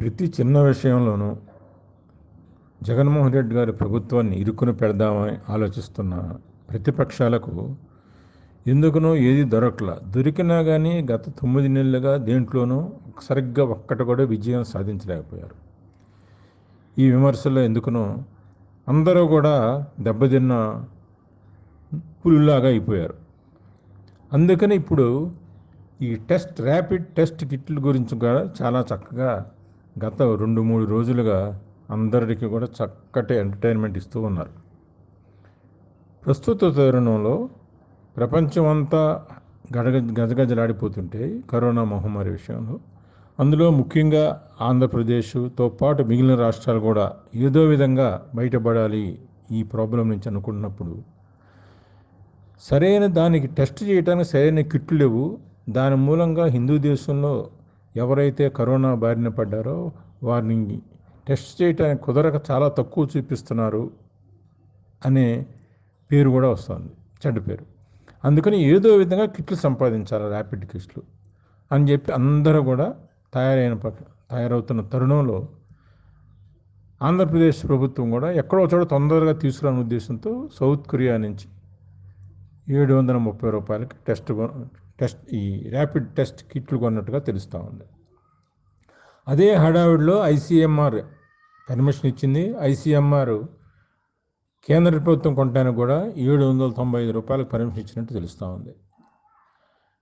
ప్రతి చిన్న విషయంలోనూ జగన్మోహన్ రెడ్డి గారి ప్రభుత్వాన్ని ఇరుక్కున పెడదామని ఆలోచిస్తున్న ప్రతిపక్షాలకు ఎందుకునో ఏది దొరకల దొరికినా కానీ గత తొమ్మిది నెలలుగా దేంట్లోనూ సరిగ్గా ఒక్కటి కూడా విజయం సాధించలేకపోయారు ఈ విమర్శలో ఎందుకునో అందరూ కూడా దెబ్బతిన్న పులులాగా అయిపోయారు అందుకని ఇప్పుడు ఈ టెస్ట్ ర్యాపిడ్ టెస్ట్ కిట్ల గురించి కూడా చాలా చక్కగా గత రెండు మూడు రోజులుగా అందరికీ కూడా చక్కటి ఎంటర్టైన్మెంట్ ఇస్తూ ఉన్నారు ప్రస్తుత తరుణంలో ప్రపంచమంతా గడగ గజగజలాడిపోతుంటే కరోనా మహమ్మారి విషయంలో అందులో ముఖ్యంగా ఆంధ్రప్రదేశ్తో పాటు మిగిలిన రాష్ట్రాలు కూడా ఏదో విధంగా బయటపడాలి ఈ ప్రాబ్లం నుంచి అనుకున్నప్పుడు సరైన దానికి టెస్ట్ చేయడానికి సరైన కిట్లు లేవు దాని మూలంగా హిందూ దేశంలో ఎవరైతే కరోనా బారిన పడ్డారో వారిని టెస్ట్ చేయడానికి కుదరక చాలా తక్కువ చూపిస్తున్నారు అనే పేరు కూడా వస్తుంది చెడ్డ పేరు అందుకని ఏదో విధంగా కిట్లు సంపాదించాలి ర్యాపిడ్ కిట్లు అని చెప్పి అందరూ కూడా తయారైన తయారవుతున్న తరుణంలో ఆంధ్రప్రదేశ్ ప్రభుత్వం కూడా ఎక్కడో చోట తొందరగా తీసుకురాని ఉద్దేశంతో సౌత్ కొరియా నుంచి ఏడు వందల ముప్పై రూపాయలకి టెస్ట్ టెస్ట్ ఈ ర్యాపిడ్ టెస్ట్ కిట్లు కొన్నట్టుగా తెలుస్తూ ఉంది అదే హడావిడిలో ఐసీఎంఆర్ పర్మిషన్ ఇచ్చింది ఐసీఎంఆర్ కేంద్ర ప్రభుత్వం కొంటానికి కూడా ఏడు వందల తొంభై ఐదు రూపాయలకు పర్మిషన్ ఇచ్చినట్టు తెలుస్తూ ఉంది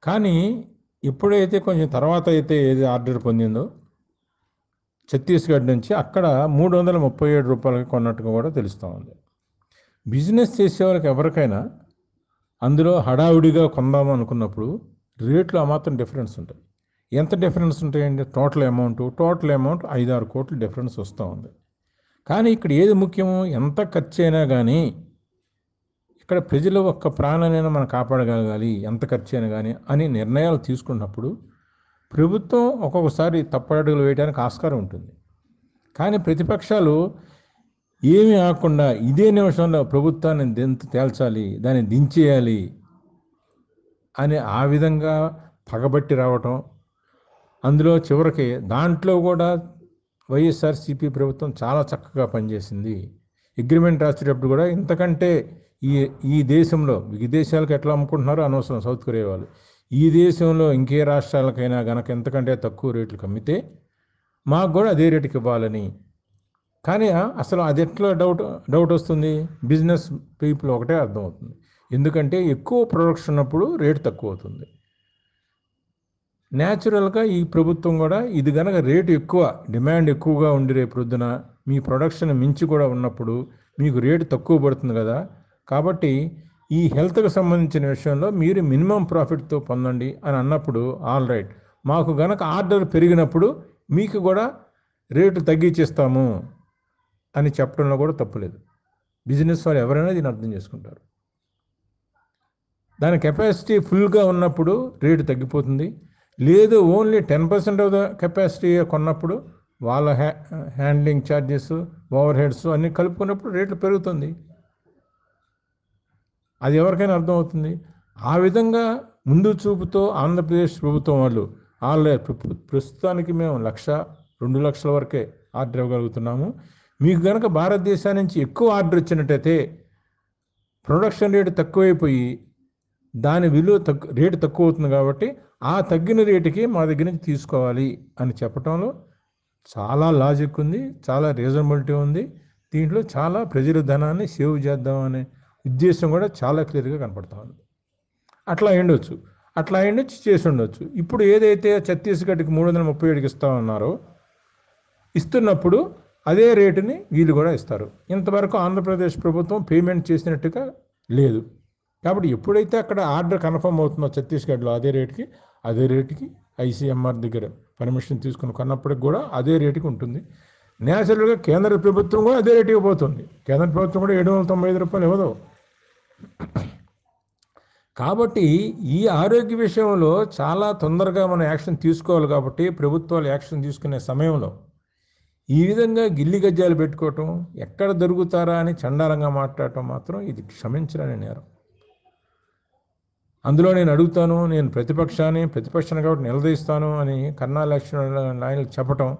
కానీ ఎప్పుడైతే కొంచెం తర్వాత అయితే ఏది ఆర్డర్ పొందిందో ఛత్తీస్గఢ్ నుంచి అక్కడ మూడు వందల ముప్పై ఏడు రూపాయలకి కొన్నట్టుగా కూడా తెలుస్తూ ఉంది బిజినెస్ చేసే వాళ్ళకి ఎవరికైనా అందులో హడావిడిగా కొందాం అనుకున్నప్పుడు రేట్లు మాత్రం డిఫరెన్స్ ఉంటుంది ఎంత డిఫరెన్స్ ఉంటాయండి టోటల్ అమౌంట్ టోటల్ అమౌంట్ ఐదు ఆరు కోట్లు డిఫరెన్స్ వస్తూ ఉంది కానీ ఇక్కడ ఏది ముఖ్యమో ఎంత ఖర్చు అయినా కానీ ఇక్కడ ప్రజల ఒక్క ప్రాణాన్ని మనం కాపాడగలగాలి ఎంత ఖర్చు అయినా కానీ అని నిర్ణయాలు తీసుకున్నప్పుడు ప్రభుత్వం ఒక్కొక్కసారి తప్పడుగులు వేయడానికి ఆస్కారం ఉంటుంది కానీ ప్రతిపక్షాలు ఏమీ ఆకుండా ఇదే నిమిషంలో ప్రభుత్వాన్ని దెంత తేల్చాలి దాన్ని దించేయాలి అని ఆ విధంగా పగబట్టి రావటం అందులో చివరికి దాంట్లో కూడా వైఎస్ఆర్సీపీ ప్రభుత్వం చాలా చక్కగా పనిచేసింది అగ్రిమెంట్ రాసేటప్పుడు కూడా ఇంతకంటే ఈ ఈ దేశంలో విదేశాలకు ఎట్లా అమ్ముకుంటున్నారో అనవసరం సౌత్ కొరియా వాళ్ళు ఈ దేశంలో ఇంకే రాష్ట్రాలకైనా గనక ఎంతకంటే తక్కువ రేట్లు కమ్మితే మాకు కూడా అదే రేటుకి ఇవ్వాలని కానీ అసలు అది ఎట్లా డౌట్ డౌట్ వస్తుంది బిజినెస్ పీపుల్ ఒకటే అర్థమవుతుంది ఎందుకంటే ఎక్కువ ప్రొడక్షన్ ఉన్నప్పుడు రేటు తక్కువ అవుతుంది న్యాచురల్గా ఈ ప్రభుత్వం కూడా ఇది కనుక రేటు ఎక్కువ డిమాండ్ ఎక్కువగా ఉండి రేపు ప్రొద్దున మీ ప్రొడక్షన్ మించి కూడా ఉన్నప్పుడు మీకు రేటు తక్కువ పడుతుంది కదా కాబట్టి ఈ హెల్త్కు సంబంధించిన విషయంలో మీరు మినిమం ప్రాఫిట్తో పొందండి అని అన్నప్పుడు ఆల్ రైట్ మాకు గనక ఆర్డర్ పెరిగినప్పుడు మీకు కూడా రేటు తగ్గించేస్తాము అని చెప్పడంలో కూడా తప్పులేదు బిజినెస్ వాళ్ళు ఎవరైనా దీన్ని అర్థం చేసుకుంటారు దాని కెపాసిటీ ఫుల్గా ఉన్నప్పుడు రేటు తగ్గిపోతుంది లేదు only ten percent of the capacity కొన్నప్పుడు వాళ్ళ హ్యా హ్యాండ్లింగ్ ఛార్జెస్ ఓవర్ హెడ్స్ అన్నీ కలుపుకున్నప్పుడు రేట్లు పెరుగుతుంది అది ఎవరికైనా అర్థమవుతుంది ఆ విధంగా ముందు చూపుతో ఆంధ్రప్రదేశ్ ప్రభుత్వం వాళ్ళు వాళ్ళ ప్రస్తుతానికి మేము లక్ష రెండు లక్షల వరకే ఆర్డర్ ఇవ్వగలుగుతున్నాము మీకు కనుక భారతదేశం నుంచి ఎక్కువ ఆర్డర్ వచ్చినట్టయితే ప్రొడక్షన్ రేటు తక్కువైపోయి దాని విలువ తక్కు రేటు తక్కువ అవుతుంది కాబట్టి ఆ తగ్గిన రేటుకి మా దగ్గర నుంచి తీసుకోవాలి అని చెప్పడంలో చాలా లాజిక్ ఉంది చాలా రీజనబిలిటీ ఉంది దీంట్లో చాలా ప్రజల ధనాన్ని సేవ్ చేద్దామనే ఉద్దేశం కూడా చాలా క్లియర్గా కనపడతా ఉంది అట్లా అయిండొచ్చు అట్లా అయిండొచ్చు చేసి ఉండొచ్చు ఇప్పుడు ఏదైతే ఛత్తీస్గఢ్కి మూడు వందల ముప్పై ఏడుకి ఇస్తా ఉన్నారో ఇస్తున్నప్పుడు అదే రేటుని వీళ్ళు కూడా ఇస్తారు ఇంతవరకు ఆంధ్రప్రదేశ్ ప్రభుత్వం పేమెంట్ చేసినట్టుగా లేదు కాబట్టి ఎప్పుడైతే అక్కడ ఆర్డర్ కన్ఫర్మ్ అవుతుందో ఛత్తీస్గఢ్లో అదే రేటుకి అదే రేటుకి ఐసీఎంఆర్ దగ్గర పర్మిషన్ తీసుకుని కొన్నప్పటికి కూడా అదే రేటుకి ఉంటుంది న్యాచురల్గా కేంద్ర ప్రభుత్వం కూడా అదే రేటుకి పోతుంది కేంద్ర ప్రభుత్వం కూడా ఏడు వందల తొంభై ఐదు రూపాయలు ఇవ్వదు కాబట్టి ఈ ఆరోగ్య విషయంలో చాలా తొందరగా మనం యాక్షన్ తీసుకోవాలి కాబట్టి ప్రభుత్వాలు యాక్షన్ తీసుకునే సమయంలో ఈ విధంగా గిల్లి గజ్జాలు పెట్టుకోవటం ఎక్కడ దొరుకుతారా అని చండాలంగా మాట్లాడటం మాత్రం ఇది క్షమించరని నేరం అందులో నేను అడుగుతాను నేను ప్రతిపక్షాన్ని ప్రతిపక్షాన్ని కాబట్టి నిలదీస్తాను అని కన్నా లక్ష్మణ ఆయన చెప్పటం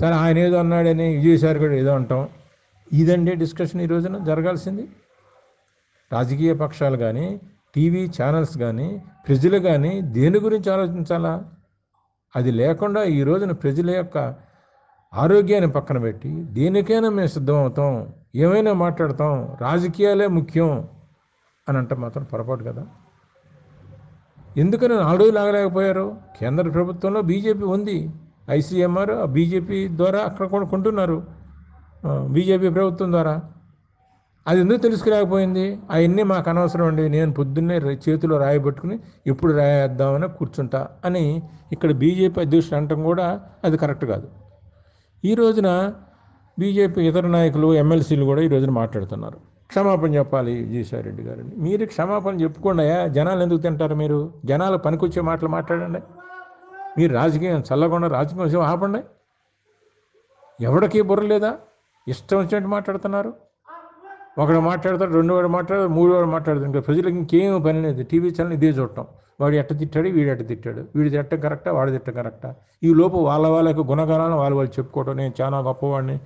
సరే ఆయన ఏదో అన్నాడని విజయసారి గారు ఏదో అంటాం ఇదండి డిస్కషన్ ఈ రోజున జరగాల్సింది రాజకీయ పక్షాలు కానీ టీవీ ఛానల్స్ కానీ ప్రజలు కానీ దేని గురించి ఆలోచించాలా అది లేకుండా ఈ రోజున ప్రజల యొక్క ఆరోగ్యాన్ని పక్కన పెట్టి దేనికైనా మేము సిద్ధమవుతాం ఏమైనా మాట్లాడతాం రాజకీయాలే ముఖ్యం అని అంటే మాత్రం పొరపాటు కదా ఎందుకని ఆడోలు లాగలేకపోయారు కేంద్ర ప్రభుత్వంలో బీజేపీ ఉంది ఐసీఎంఆర్ ఆ బీజేపీ ద్వారా అక్కడ కూడా కొంటున్నారు బీజేపీ ప్రభుత్వం ద్వారా అది ఎందుకు తెలుసుకురాకపోయింది అవన్నీ మాకు అనవసరం అండి నేను పొద్దున్నే చేతిలో రాయబెట్టుకుని ఇప్పుడు రాయేద్దామని కూర్చుంటా అని ఇక్కడ బీజేపీ అధ్యక్షుడు అనటం కూడా అది కరెక్ట్ కాదు ఈ రోజున బీజేపీ ఇతర నాయకులు ఎమ్మెల్సీలు కూడా ఈ రోజున మాట్లాడుతున్నారు క్షమాపణ చెప్పాలి విజయసాయిరెడ్డి గారిని మీరు క్షమాపణ చెప్పుకోండి జనాలు ఎందుకు తింటారు మీరు జనాలు పనికొచ్చే మాటలు మాట్లాడండి మీరు రాజకీయం చల్లకుండా రాజకీయం ఆపండి ఎవడికి బుర్ర లేదా ఇష్టం వచ్చినట్టు మాట్లాడుతున్నారు ఒకడు మాట్లాడతాడు రెండు వాడు మాట్లాడతాడు మూడు వాడు మాట్లాడతాడు ఇంకా ప్రజలకు ఇంకేం పని లేదు టీవీ ఛానల్ ఇదే చూడటం వాడు ఎట్ట తిట్టాడు వీడు ఎట్ట తిట్టాడు వీడు తిట్టం కరెక్టా వాడు తిట్టం కరెక్టా ఈ లోపు వాళ్ళ వాళ్ళకు గుణగణాలను వాళ్ళు వాళ్ళు చెప్పుకోవటం నేను చాలా గొప్పవాడిని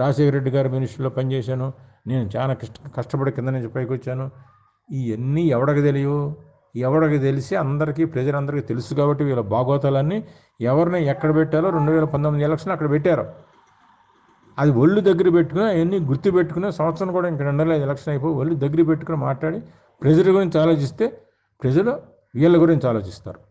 రాజశేఖర రెడ్డి గారి మినిస్టర్లో పనిచేశాను నేను చాలా కష్ట కష్టపడి కింద నుంచి పైకి వచ్చాను ఇవన్నీ ఎవడకు తెలియవు ఎవడికి తెలిసి అందరికీ ప్రజలందరికీ తెలుసు కాబట్టి వీళ్ళ బాగోతాలన్నీ ఎవరిని ఎక్కడ పెట్టాలో రెండు వేల పంతొమ్మిది ఎలక్షన్ అక్కడ పెట్టారు అది ఒళ్ళు దగ్గర పెట్టుకుని అవన్నీ గుర్తు పెట్టుకునే సంవత్సరం కూడా ఇంకా రెండు ఎలక్షన్ అయిపోయి ఒళ్ళు దగ్గర పెట్టుకుని మాట్లాడి ప్రజల గురించి ఆలోచిస్తే ప్రజలు వీళ్ళ గురించి ఆలోచిస్తారు